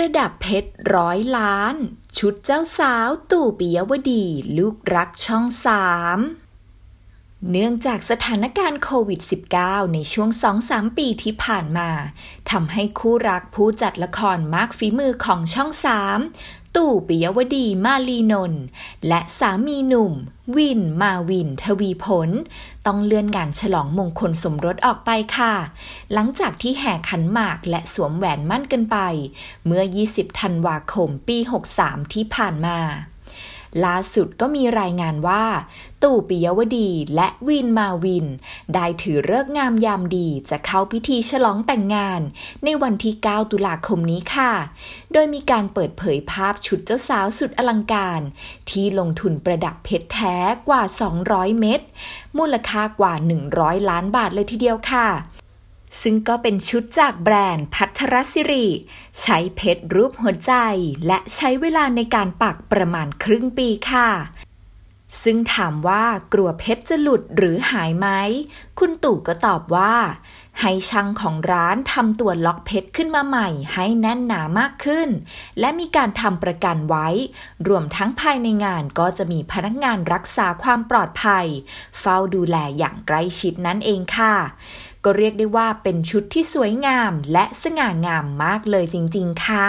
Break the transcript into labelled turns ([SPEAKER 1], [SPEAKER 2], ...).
[SPEAKER 1] ประดับเพชรร้อยล้าน ชุดเจ้าสาว ตู่ปิยวดี ลูกรักช่องสามเนื่องจากสถานการณ์โควิด -19 ในช่วง 2-3 ปีที่ผ่านมาทำให้คู่รักผู้จัดละครมากฝีมือของช่องสามตู่ปิยวดี มาลีนนท์และสามีหนุ่ม วินมาวิน ทวีผลต้องเลื่อนงานฉลองมงคลสมรสออกไปค่ะ หลังจากที่แห่ขันหมากและสวมแหวนมั่นกันไป เมื่อ 20 ธันวาคมปี 63 ที่ผ่านมาล่าสุดก็มีรายงานว่า ตู่ปิยวดีและวินมาวิน ได้ถือเลิกงามยามดีจะเข้าพิธีฉลองแต่งงาน ในวันที่ 9 ตุลาคมนี้ค่ะ โดยมีการเปิดเผยภาพชุดเจ้าสาวสุดอลังการ ที่ลงทุนประดับเพชรแท้กว่า 200 เม็ดมูลค่ากว่า 100 ล้านบาทเลยทีเดียวค่ะซึ่งก็เป็นชุดจากแบรนด์พัทรศิริใช้เพชรรูปหัวใจ และใช้เวลาในการปักประมาณครึ่งปีค่ะซึ่งถามว่ากลัวเพชรจะหลุดหรือหายไหม คุณตู่ก็ตอบว่า ให้ช่างของร้านทำตัวล็อกเพชรขึ้นมาใหม่ให้แน่นหนามากขึ้น และมีการทำประกันไว้ รวมทั้งภายในงานก็จะมีพนักงานรักษาความปลอดภัย เฝ้าดูแลอย่างใกล้ชิดนั่นเองค่ะ ก็เรียกได้ว่าเป็นชุดที่สวยงามและสง่างามมากเลยจริงๆค่ะ